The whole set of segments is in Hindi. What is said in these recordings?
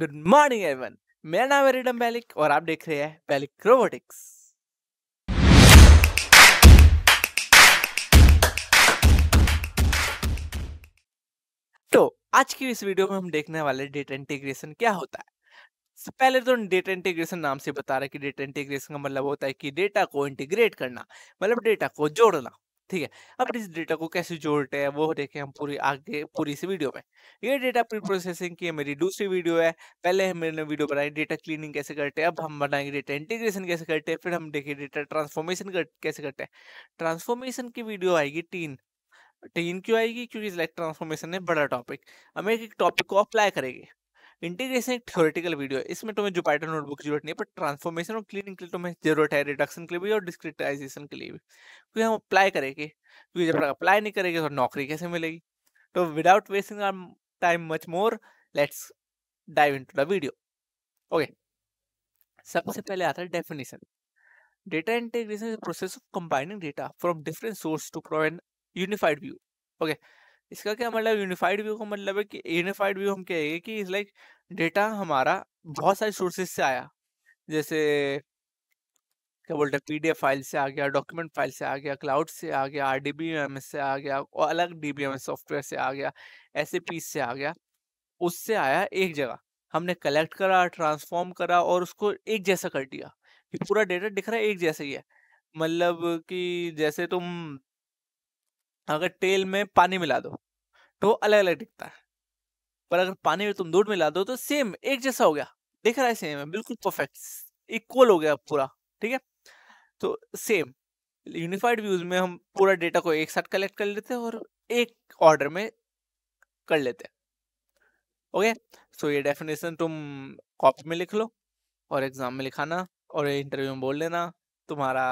गुड मॉर्निंग एवरीवन मेरा नाम है रिडम बैलिक और आप देख रहे हैं बैलिक रोबोटिक्स तो आज की इस वीडियो में हम देखने वाले डेटा इंटीग्रेशन क्या होता है पहले तो डेटा इंटीग्रेशन नाम से बता रहा है कि डेटा इंटीग्रेशन का मतलब होता है कि डेटा को इंटीग्रेट करना मतलब डेटा को जोड़ना ठीक है अब इस डेटा को कैसे जोड़ते हैं वो देखें हम पूरी आगे पूरी इस वीडियो में ये डेटा प्री हाँ। प्रोसेसिंग की मेरी दूसरी वीडियो है पहले हम मैंने वीडियो बनाई डेटा क्लीनिंग कैसे करते हैं अब हम बनाएंगे डेटा इंटीग्रेशन कैसे करते हैं फिर हम देखें डेटा ट्रांसफॉर्मेशन कर, कैसे करते हैं ट्रांसफॉर्मेशन की वीडियो आएगी तीन तीन क्यों आएगी क्योंकि लाइक ट्रांसफॉर्मेशन है बड़ा टॉपिक हम एक एक टॉपिक को अप्लाई करेंगे इंटीग्रेशन एक थ्योरेटिकल वीडियो है इसमें तुम्हें जुपाइटर नोटबुक की जरूरत नहीं है पर ट्रांसफॉर्मेशन और क्लीनिंग के लिए तुम्हें जरूरत है रिडक्शन के लिए भी और डिस्क्रिटाइजेशन के लिए भी क्योंकि हम अप्लाई करेंगे क्योंकि जब तक अप्लाई नहीं करेंगे तो नौकरी कैसे मिलेगी तो without wasting our time much more let's dive in the video okay सबसे पहले आता है definition data integration is process of combining data from different source to provide unified view okay इसका क्या मतलब यूनिफाइड व्यू का मतलब है कि यूनिफाइड व्यू हम कहेंगे कि इज लाइक डेटा हमारा बहुत सारे सोर्सेज से आया जैसे क्या बोलते हैं पीडीएफ फाइल से आ गया डॉक्यूमेंट फाइल से आ गया क्लाउड से आ गया आर डी से आ गया और अलग डी सॉफ्टवेयर से आ गया ऐसे पीस से आ गया उससे आया एक जगह हमने कलेक्ट करा ट्रांसफॉर्म करा और उसको एक जैसा कर दिया कि पूरा डेटा दिख रहा है एक जैसा ही है मतलब कि जैसे तुम अगर तेल में पानी मिला दो तो अलग अलग दिखता है पर अगर पानी में तुम दूध मिला दो तो सेम एक जैसा हो गया देख रहा है सेम है बिल्कुल परफेक्ट इक्वल हो गया पूरा ठीक है तो सेम यूनिफाइड व्यूज में हम पूरा डेटा को एक साथ कलेक्ट कर लेते हैं और एक ऑर्डर में कर लेते हैं ओके सो ये डेफिनेशन तुम कॉपी में लिख लो और एग्जाम में लिखाना और इंटरव्यू में बोल लेना तुम्हारा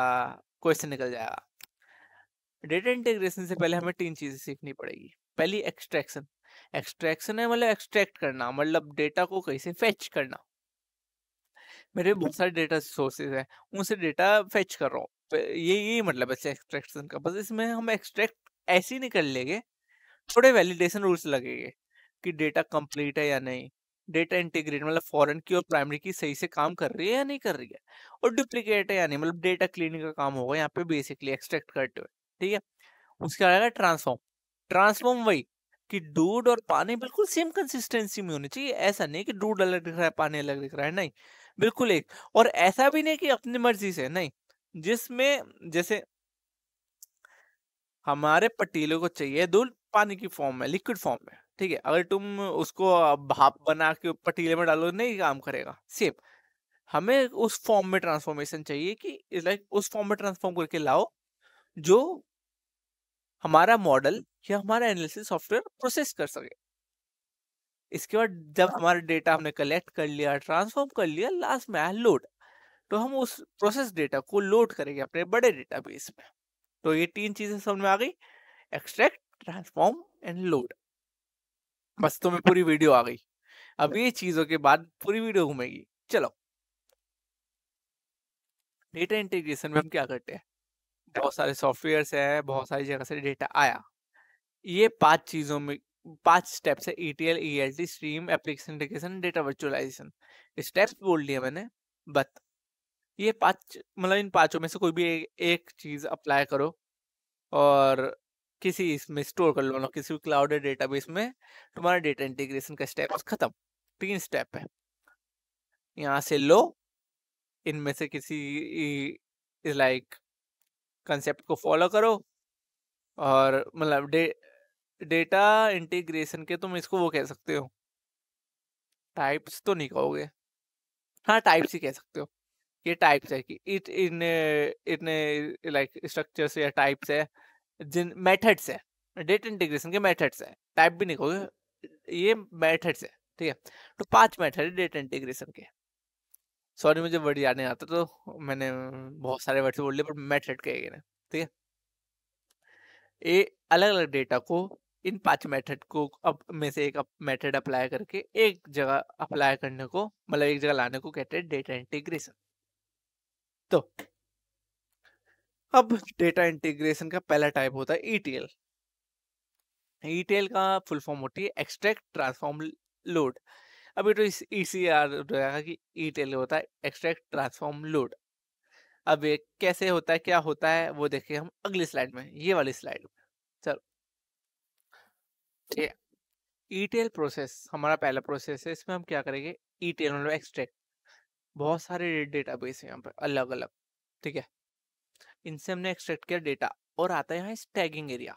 क्वेश्चन निकल जाएगा डेटा इंटीग्रेशन से पहले हमें तीन चीज़ें सीखनी पड़ेगी पहली एक्सट्रैक्शन एक्सट्रैक्शन है मतलब एक्सट्रैक्ट करना मतलब डेटा को कैसे फेच करना मेरे बहुत सारे डेटा सोर्सेज हैं उनसे डेटा फेच कर रहा हूँ तो ये यही मतलब है एक्सट्रैक्शन का बस इसमें हम एक्सट्रैक्ट ऐसे ही नहीं कर लेंगे थोड़े वैलिडेशन रूल्स लगेंगे कि डेटा कंप्लीट है या नहीं डेटा इंटीग्रेट मतलब फॉरेन की और प्राइमरी की सही से काम कर रही है या नहीं कर रही है और डुप्लीकेट है या नहीं मतलब डेटा क्लीनिंग का काम होगा यहाँ पे बेसिकली एक्सट्रैक्ट करते हुए ठीक है उसके आएगा ट्रांसफॉर्म ट्रांसफॉर्म वही कि दूध और पानी बिल्कुल सेम कंसिस्टेंसी में होनी चाहिए ऐसा नहीं कि दूध अलग दिख रहा है पानी अलग दिख रहा है नहीं बिल्कुल एक और ऐसा भी नहीं कि अपनी मर्जी से नहीं जिसमें जैसे हमारे पटीले को चाहिए दूध पानी की फॉर्म में लिक्विड फॉर्म में ठीक है अगर तुम उसको भाप बना के पटीले में डालो नहीं काम करेगा सेम हमें उस फॉर्म में ट्रांसफॉर्मेशन चाहिए कि लाइक उस फॉर्म में ट्रांसफॉर्म करके लाओ जो हमारा मॉडल कि हमारा एनालिसिस सॉफ्टवेयर प्रोसेस कर सके इसके बाद जब हाँ। हमारा डेटा हमने कलेक्ट कर लिया ट्रांसफॉर्म कर लिया लास्ट में लोड तो हम उस प्रोसेस डेटा को लोड करेंगे अपने बड़े डेटाबेस में तो ये तीन चीजें समझ में आ गई extract transform and load bus तुम्हें पूरी वीडियो आ गई अब ये चीजों के बाद पूरी वीडियो घूमेगी चलो डेटा इंटीग्रेशन में हम क्या करते हैं बहुत सारे सॉफ्टवेयर्स हैं बहुत सारी जगह से डेटा आया ये पांच चीजों में पांच स्टेप्स है E E T L L T stream application integration data virtualization steps बोल लिया मैंने बट ये पांच मतलब इन पांचों में से कोई भी ए, एक चीज अप्लाई करो और किसी इसमें स्टोर कर लो मतलब किसी भी क्लाउड डेटाबेस में तुम्हारा डेटा इंटीग्रेशन का स्टेप खत्म तीन स्टेप है यहाँ से लो इनमें से किसी लाइक कंसेप्ट को फॉलो करो और मतलब डेटा इंटीग्रेशन के तुम इसको वो कह सकते हो टाइप्स तो नहीं कहोगे हाँ टाइप्स ही कह सकते हो ये टाइप्स है कि it in in like structures या टाइप्स है जिन मेथड्स है डेटा इंटीग्रेशन के मेथड्स है टाइप भी नहीं कहोगे ये मेथड्स है ठीक है तो पांच मेथड है डेटा इंटीग्रेशन के सॉरी मुझे वर्ड याद नहीं आता तो मैंने बहुत सारे वर्ड से बोल लिए पर मेथड कहे गए ठीक है ए अलग अलग डेटा को इन पांच मेथड को अब में से एक मेथड अप्लाई करके एक जगह अप्लाई करने को मतलब एक जगह लाने को कहते हैं डेटा इंटीग्रेशन तो अब डेटा इंटीग्रेशन का पहला टाइप होता है ईटीएल e ईटीएल e का फुल फॉर्म होती है एक्सट्रैक्ट ट्रांसफॉर्म लोड अभी तो इस सी आर ईटीएल होता है एक्सट्रैक्ट ट्रांसफॉर्म लोड अब ये कैसे होता है क्या होता है वो देखें हम अगली स्लाइड में ये वाली स्लाइड में ईटेल प्रोसेस हमारा पहला प्रोसेस है इसमें हम क्या करेंगे ईटेल मतलब एक्सट्रैक्ट बहुत सारे डेटाबेस है यहाँ पर अलग अलग ठीक है इनसे हमने एक्सट्रैक्ट किया डेटा और आता है यहाँ स्टैगिंग एरिया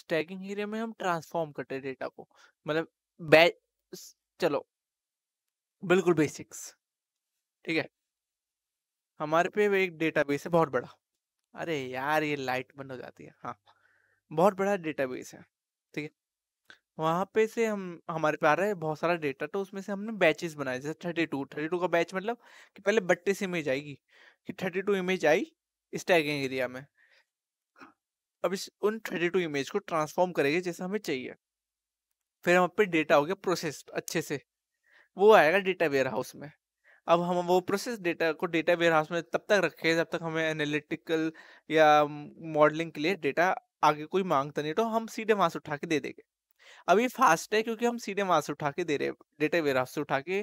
स्टैगिंग एरिया में हम ट्रांसफॉर्म करते हैं डेटा को मतलब बै चलो बिल्कुल बेसिक्स ठीक है हमारे पे एक डेटाबेस है बहुत बड़ा अरे यार ये लाइट बंद हो जाती है हाँ बहुत बड़ा डेटाबेस है वहाँ पे से हम हमारे पे आ रहा है बहुत सारा डेटा तो उसमें से हमने बैचेस बनाए जैसे थर्टी टू थर्टी टू का बैच मतलब कि पहले बट्टे से इमेज आएगी कि थर्टी टू इमेज आई इस टैगिंग एरिया में अब इस उन थर्टी टू इमेज को ट्रांसफॉर्म करेंगे जैसे हमें चाहिए फिर हम पे डेटा हो गया प्रोसेस अच्छे से वो आएगा डेटा वेयर हाउस में अब हम वो प्रोसेस डेटा को डेटा वेयर हाउस में तब तक रखे जब तक हमें एनालिटिकल या मॉडलिंग के लिए डेटा आगे कोई मांगता नहीं तो हम सीधे वहां से उठा के दे देंगे अभी फास्ट है क्योंकि हम सीधे वहां से उठा के दे रहे डेटा वेयर से उठा के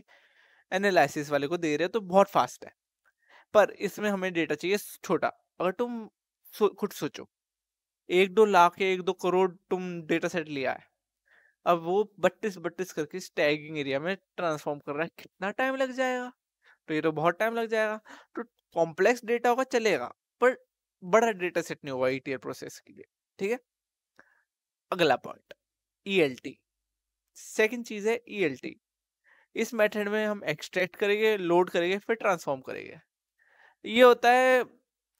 एनालिसिस वाले को दे रहे तो बहुत फास्ट है पर इसमें हमें डेटा चाहिए छोटा अगर तुम सो, खुद सोचो एक दो लाख या एक दो करोड़ तुम डेटा सेट लिया है अब वो बत्तीस बत्तीस करके टैगिंग एरिया में ट्रांसफॉर्म कर रहा है कितना टाइम लग जाएगा तो ये तो बहुत टाइम लग जाएगा तो कॉम्प्लेक्स डेटा होगा चलेगा पर बड़ा डेटा सेट नहीं होगा ई प्रोसेस के लिए ठीक है अगला point E L T second चीज है ई एल टी इस मेथड में हम एक्सट्रैक्ट करेंगे लोड करेंगे फिर ट्रांसफॉर्म करेंगे ये होता है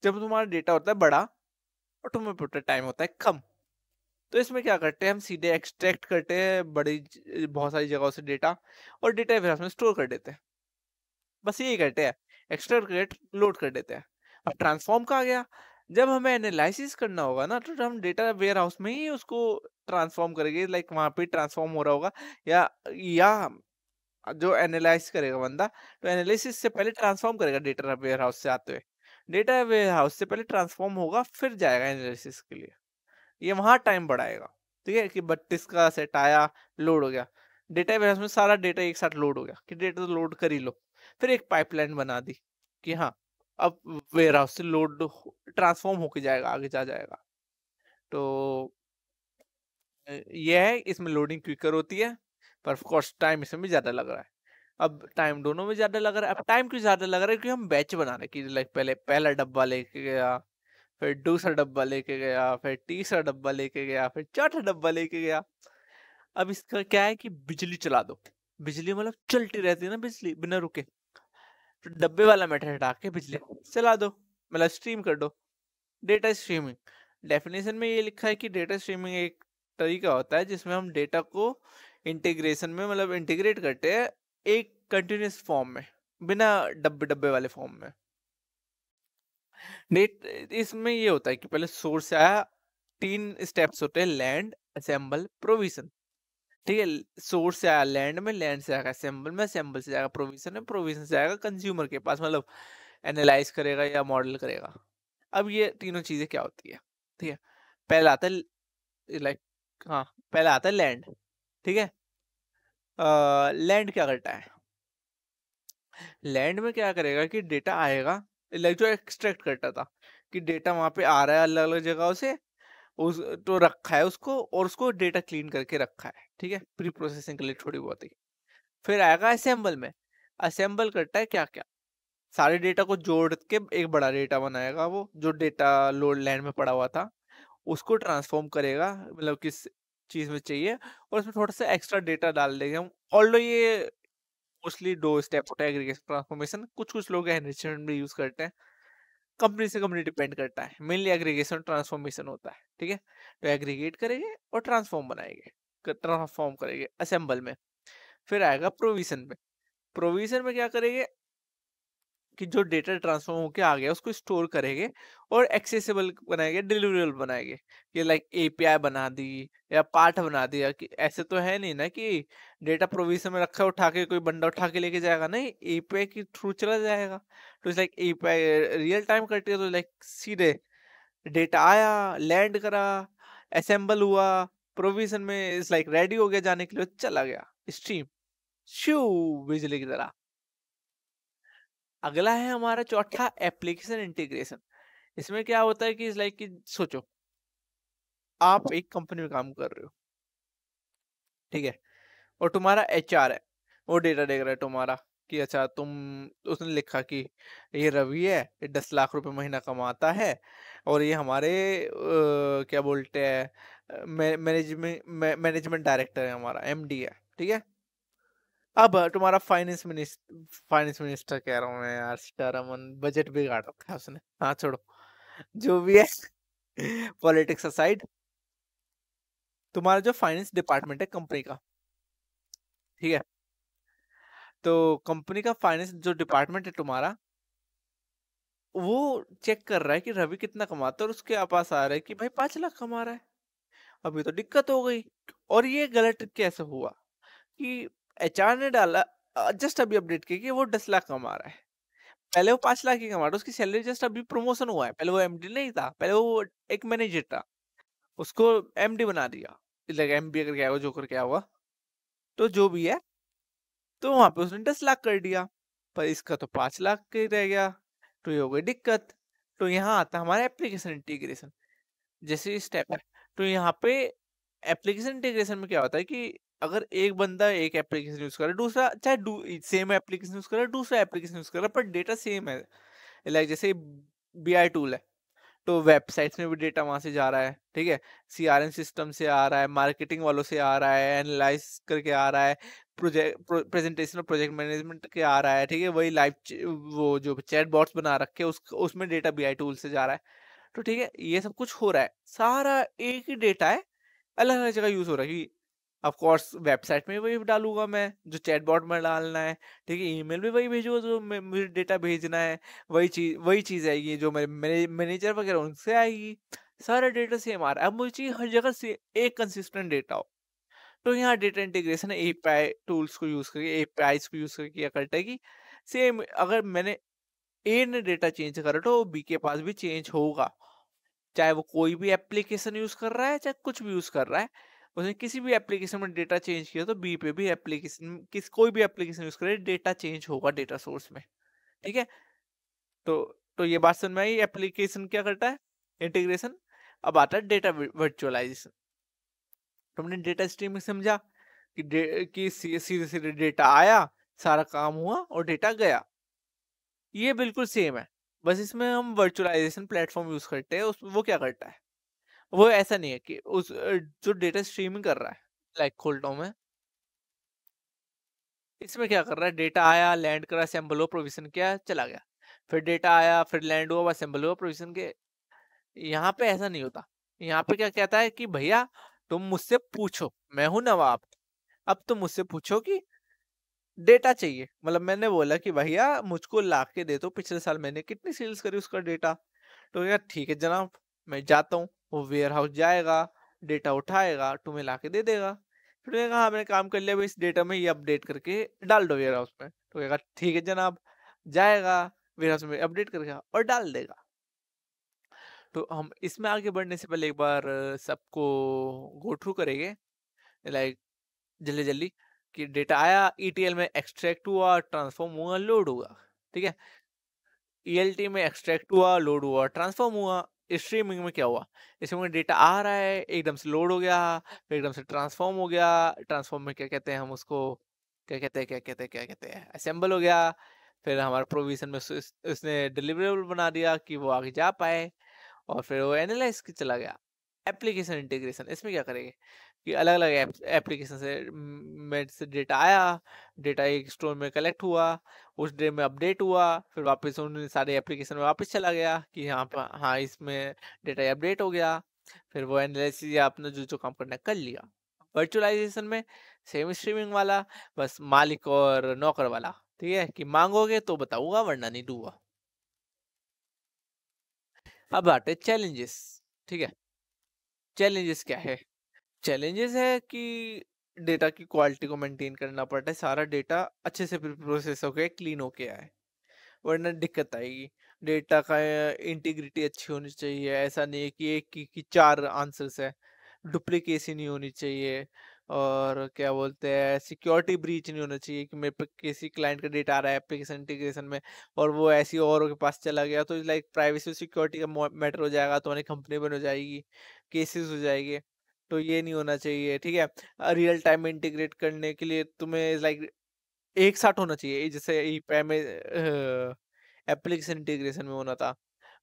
जब तुम्हारा डेटा होता है बड़ा और तुम्हें पुटर टाइम होता है कम तो इसमें क्या करते हैं हम सीधे एक्सट्रैक्ट करते हैं बड़ी बहुत सारी जगहों से डेटा और डेटा फिर हमें स्टोर कर देते हैं बस यही करते हैं एक्सट्रैक्ट करके लोड कर देते हैं अब ट्रांसफॉर्म कहा गया जब हमें एनालिसिस करना होगा ना तो हम डेटा वेयर हाउस में ही उसको ट्रांसफॉर्म करेंगे लाइक वहाँ पे ट्रांसफॉर्म हो रहा होगा या या जो एनालाइज करेगा बंदा तो एनालिसिस से पहले ट्रांसफॉर्म करेगा डेटा वेयर हाउस से आते हुए डेटा वेयर हाउस से पहले ट्रांसफॉर्म होगा फिर जाएगा एनालिसिस के लिए ये वहाँ टाइम बढ़ाएगा ठीक है कि बत्तीस का सेट आया लोड हो गया डेटा वेयर हाउस में सारा डेटा एक साथ लोड हो गया कि डेटा तो लोड कर ही लो फिर एक पाइपलाइन बना दी कि हाँ अब वेयर हाउस से लोड ट्रांसफॉर्म होके जाएगा आगे जा जाएगा तो यह है इसमें लोडिंग क्विकर होती है पर ऑफकोर्स टाइम इसमें भी ज़्यादा लग रहा है अब टाइम दोनों में ज़्यादा लग रहा है अब टाइम क्यों ज़्यादा लग रहा है क्योंकि हम बैच बना रहे कि लाइक पहले पहला डब्बा लेके गया फिर दूसरा डब्बा लेके गया फिर तीसरा डब्बा लेके गया फिर चौथा डब्बा लेके गया अब इसका क्या है कि बिजली चला दो बिजली मतलब चलती रहती है ना बिजली बिना रुके डब्बे वाला मैटर हटा के बिजली चला दो मतलब स्ट्रीम कर दो डेटा स्ट्रीमिंग डेफिनेशन में ये लिखा है कि डेटा स्ट्रीमिंग एक तरीका होता है जिसमें हम डेटा को इंटीग्रेशन में मतलब इंटीग्रेट करते हैं एक कंटिन्यूस फॉर्म में बिना डब्बे डब्बे वाले फॉर्म में डेट इसमें ये होता है कि पहले सोर्स आया तीन स्टेप्स होते हैं लैंड असेंबल प्रोविजन ठीक है सोर्स से आया लैंड में लैंड से आएगा सैम्बल में सैम्बल से आएगा प्रोविजन में प्रोविजन से आएगा कंज्यूमर के पास मतलब एनालाइज करेगा या मॉडल करेगा अब ये तीनों चीजें क्या होती है ठीक है पहला आता है लाइक हाँ पहला आता है लैंड ठीक है लैंड क्या करता है लैंड में क्या करेगा कि डेटा आएगा लाइक जो एक्सट्रैक्ट करता था कि डेटा वहां पे आ रहा है अलग अलग जगहों से उस तो रखा है उसको और उसको डेटा क्लीन करके रखा है ठीक है प्री प्रोसेसिंग के लिए थोड़ी बहुत ही फिर आएगा असेंबल में असेंबल करता है क्या क्या सारे डेटा को जोड़ के एक बड़ा डेटा बनाएगा वो जो डेटा लोड लैंड में पड़ा हुआ था उसको ट्रांसफॉर्म करेगा मतलब किस चीज़ में चाहिए और उसमें थोड़ा सा एक्स्ट्रा डेटा डाल देंगे हम ऑल्डो ये मोस्टली दो स्टेप होता है एग्रीगेशन ट्रांसफॉर्मेशन कुछ कुछ लोग एनरिचमेंट भी यूज़ करते हैं कंपनी से कंपनी डिपेंड करता है मेनली एग्रीगेशन ट्रांसफॉर्मेशन होता है ठीक है तो एग्रीगेट करेंगे और ट्रांसफॉर्म बनाएंगे ट्रांसफॉर्म करेंगे असेंबल में फिर आएगा प्रोविजन में प्रोविजन में क्या करेंगे कि जो डेटा ट्रांसफॉर्म होकर आ गया उसको स्टोर करेंगे और एक्सेसिबल बनाएंगे डिलीवरेबल बनाएंगे ये लाइक एपीआई बना दी या पार्ट बना दिया कि ऐसे तो है नहीं ना कि डेटा प्रोविजन में रखा उठा के कोई बंडा उठा के लेके जाएगा नहीं एपीआई के थ्रू चला जाएगा तो लाइक एपीआई रियल टाइम करती है तो लाइक सीधे डेटा आया लैंड करा असेंबल हुआ प्रोविजन में इस लाइक रेडी हो गया जाने के लिए चला गया स्ट्रीम शू बिजली की तरह अगला है हमारा चौथा एप्लीकेशन इंटीग्रेशन इसमें क्या होता है कि लाइक कि सोचो आप एक कंपनी में काम कर रहे हो ठीक है और तुम्हारा एच है वो डेटा देख रहा है तुम्हारा कि अच्छा तुम उसने लिखा कि ये रवि है ये दस लाख रुपए महीना कमाता है और ये हमारे आ, क्या बोलते हैं मैनेजमेंट मैनेजमेंट डायरेक्टर है हमारा एमडी है ठीक है अब तुम्हारा फाइनेंस मिनिस्टर फाइनेंस मिनिस्टर कह रहा हूँ मैं यार सीतारमन बजट भी गाड़ रखा है उसने हाँ छोड़ो जो भी है पॉलिटिक्स असाइड तुम्हारा जो फाइनेंस डिपार्टमेंट है कंपनी का ठीक है तो कंपनी का फाइनेंस जो डिपार्टमेंट है तुम्हारा वो चेक कर रहा है कि रवि कितना कमाता है और उसके पास आ रहा है कि भाई पांच लाख कमा रहा है अभी तो दिक्कत हो गई और ये गलत कैसे हुआ कि एच ने डाला जस्ट अभी अपडेट किया कि वो दस लाख कमा रहा है पहले वो पांच लाख ही कमा रहा उसकी सैलरी जस्ट अभी प्रमोशन हुआ है पहले वो एमडी नहीं था पहले वो एक मैनेजर था उसको एमडी बना दिया एम बी करके आया हुआ जो करके आया हुआ तो जो भी है तो वहां पे उसने दस लाख कर दिया पर इसका तो पांच लाख ही रह गया तो ये हो गई दिक्कत तो यहाँ आता हमारा एप्लीकेशन इंटीग्रेशन जैसे स्टेप है तो यहाँ पे एप्लीकेशन इंटीग्रेशन में क्या होता है कि अगर एक बंदा एक एप्लीकेशन यूज कर रहा है दूसरा चाहे सेम एप्लीकेशन यूज कर रहा है दूसरा एप्लीकेशन यूज कर रहा है पर डेटा सेम है लाइक जैसे बी आई टूल है तो वेबसाइट्स में भी डेटा वहाँ से जा रहा है ठीक है सी सिस्टम से आ रहा है मार्केटिंग वालों से आ रहा है एनालाइज करके आ रहा है प्रोजेक्ट प्रेजेंटेशन और प्रोजेक्ट मैनेजमेंट के आ रहा है ठीक है वही लाइव वो जो चैट बॉट्स बना रखे उस उसमें डेटा बी आई टूल से जा रहा है तो ठीक है ये सब कुछ हो रहा है सारा एक ही डेटा है अलग अलग जगह यूज हो रहा है ऑफ कोर्स वेबसाइट में वही डालूंगा मैं जो चैटबॉट में डालना है ठीक है ईमेल भी वही भेजूंगा जो मुझे डेटा भेजना है वही चीज़ वही चीज़ आएगी जो मेरे मैनेजर वगैरह उनसे आएगी सारा डेटा सेम आ रहा है अब मुझे चाहिए हर जगह से एक कंसिस्टेंट डेटा हो तो यहाँ डेटा इंटीग्रेशन ए टूल्स को यूज़ करके ए को यूज़ करके क्या करता है कि सेम अगर मैंने ए ने डेटा चेंज करा तो बी के पास भी चेंज होगा चाहे वो कोई भी एप्लीकेशन यूज़ कर रहा है चाहे कुछ भी यूज़ कर रहा है उसने किसी भी एप्लीकेशन में डेटा चेंज किया तो बी पे भी एप्लीकेशन किस कोई भी एप्लीकेशन यूज करे डेटा चेंज होगा डेटा सोर्स में ठीक है तो तो ये बात समझ में आई एप्लीकेशन क्या करता है इंटीग्रेशन अब आता है डेटा वर्चुअलाइजेशन तुमने डेटा स्ट्रीम समझा कि कि सीधे सीधे डेटा आया सारा काम हुआ और डेटा गया ये बिल्कुल सेम है बस इसमें हम वर्चुअलाइजेशन प्लेटफॉर्म यूज करते हैं उस वो क्या करता है वो ऐसा नहीं है कि उस जो डेटा स्ट्रीमिंग कर रहा है लाइक खोलता में इसमें क्या कर रहा है डेटा आया लैंड करा सैम्बल हुआ प्रोविजन किया चला गया फिर डेटा आया फिर लैंड हुआ सैम्बल हुआ प्रोविजन के यहाँ पे ऐसा नहीं होता यहाँ पे क्या कहता है कि भैया तुम मुझसे पूछो मैं हूं नवाब अब तुम मुझसे पूछो कि डेटा चाहिए मतलब मैंने बोला कि भैया मुझको ला के दे दो पिछले साल मैंने कितनी सेल्स करी उसका डेटा तो क्या ठीक है जनाब मैं जाता हूँ वो वेयर हाउस जाएगा डेटा उठाएगा तुम्हें ला के दे देगा फिर तो कहा हाँ, मैंने काम कर लिया इस डेटा में ये अपडेट करके डाल दो वेयर हाउस में तो कहेगा ठीक है जनाब जाएगा वेयर हाउस में अपडेट करेगा और डाल देगा तो हम इसमें आगे बढ़ने से पहले एक बार सबको गो थ्रू करेंगे लाइक जल्दी जल्दी कि डेटा आया ई e में एक्सट्रैक्ट हुआ ट्रांसफॉर्म हुआ लोड हुआ ठीक है ई e में एक्सट्रैक्ट हुआ लोड हुआ ट्रांसफॉर्म हुआ स्ट्रीमिंग में क्या हुआ स्ट्रीमिंग में डेटा आ रहा है एकदम से लोड हो गया फिर एकदम से ट्रांसफॉर्म हो गया ट्रांसफॉर्म में क्या कहते हैं हम उसको क्या कहते हैं क्या कहते हैं क्या कहते हैं असेंबल हो गया फिर हमारा प्रोविजन में उसने डिलीवरेबल बना दिया कि वो आगे जा पाए और फिर वो एनालाइज चला गया एप्लीकेशन इंटीग्रेशन इसमें क्या करेंगे कि अलग अलग एप्लीकेशन से में से डेटा आया डेटा एक स्टोर में कलेक्ट हुआ उस डे में अपडेट हुआ फिर वापस उन सारे एप्लीकेशन में वापस चला गया कि यहाँ पर हाँ इसमें डेटा अपडेट हो गया फिर वो एनालिसिस या अपने जो जो काम करना कर लिया वर्चुअलाइजेशन में सेम स्ट्रीमिंग वाला बस मालिक और नौकर वाला ठीक है कि मांगोगे तो बताऊंगा वरना नहीं दूंगा अब आते चैलेंजेस ठीक है चैलेंजेस क्या है चैलेंजेस है कि डेटा की क्वालिटी को मेंटेन करना पड़ता है सारा डेटा अच्छे से प्रोसेस हो गया क्लीन होके आए वरना दिक्कत आएगी डेटा का इंटीग्रिटी अच्छी होनी चाहिए ऐसा नहीं है कि एक की, की चार आंसर्स है डुप्लीकेसी नहीं होनी चाहिए और क्या बोलते हैं सिक्योरिटी ब्रीच नहीं होना चाहिए कि मेरे पे किसी क्लाइंट का डेटा आ रहा है एप्लीकेशन इंटीग्रेशन में और वो ऐसी और के पास चला गया तो लाइक प्राइवेसी सिक्योरिटी का मैटर हो जाएगा तो हमारी कंपनी बन हो जाएगी केसेस हो जाएंगे तो ये नहीं होना चाहिए ठीक है रियल टाइम में इंटीग्रेट करने के लिए तुम्हें लाइक एक साथ होना चाहिए जैसे में एप्लीकेशन इंटीग्रेशन में होना था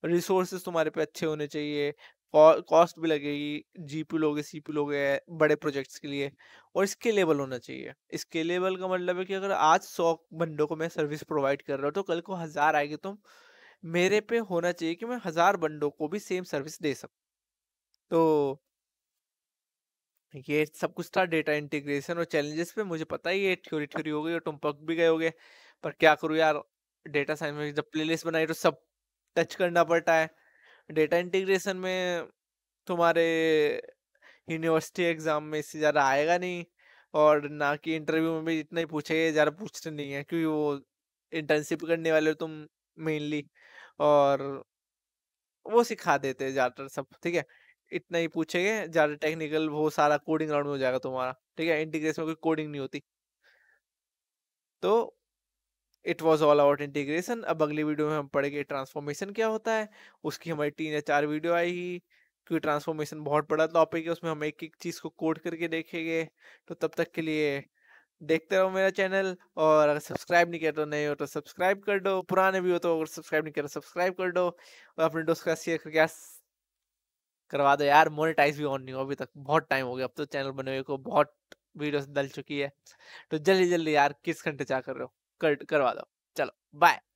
रिसोर्सेज तुम्हारे पे अच्छे होने चाहिए कॉस्ट भी लगेगी जीपी लोगे सीपी लोगे बड़े प्रोजेक्ट्स के लिए और स्केलेबल होना चाहिए स्केलेबल का मतलब है कि अगर आज सौ बंदों को मैं सर्विस प्रोवाइड कर रहा हूँ तो कल को हज़ार आएगी तुम तो मेरे पे होना चाहिए कि मैं हज़ार बंदों को भी सेम सर्विस दे सकूँ तो ये सब कुछ था डेटा इंटीग्रेशन और चैलेंजेस पे मुझे पता ही ये थ्योरी थ्योरी हो गई और तुम पक भी गए होगे पर क्या करूँ यार डेटा साइंस में जब प्लेलिस्ट बनाई तो सब टच करना पड़ता है डेटा इंटीग्रेशन में तुम्हारे यूनिवर्सिटी एग्जाम में इससे ज़्यादा आएगा नहीं और ना कि इंटरव्यू में भी इतना ही पूछे ज़्यादा पूछते नहीं है क्योंकि वो इंटर्नशिप करने वाले हो तुम मेनली और वो सिखा देते ज़्यादातर सब ठीक है इतना ही पूछेंगे ज्यादा टेक्निकल वो सारा कोडिंग राउंड में हो जाएगा तुम्हारा ठीक है इंटीग्रेस में कोई कोडिंग नहीं होती तो it was all about integration अब अगली वीडियो में हम पढ़ेंगे ट्रांसफॉर्मेशन क्या होता है उसकी हमारी तीन या चार वीडियो आएगी क्योंकि ट्रांसफॉर्मेशन बहुत बड़ा टॉपिक है उसमें हम एक एक चीज़ को कोड करके देखेंगे तो तब तक के लिए देखते रहो मेरा चैनल और अगर सब्सक्राइब नहीं किया तो नहीं हो तो सब्सक्राइब कर दो पुराने भी हो तो अगर सब्सक्राइब नहीं किया तो सब्सक्राइब कर दो और अपने दोस्त का शेयर करके करवा दो यार मोनेटाइज भी ऑन नहीं हो अभी तक बहुत टाइम हो गया अब तो चैनल बने हुए को बहुत वीडियोस डल चुकी है तो जल्दी जल्दी यार किस घंटे चाह कर रहे हो कर करवा दो चलो बाय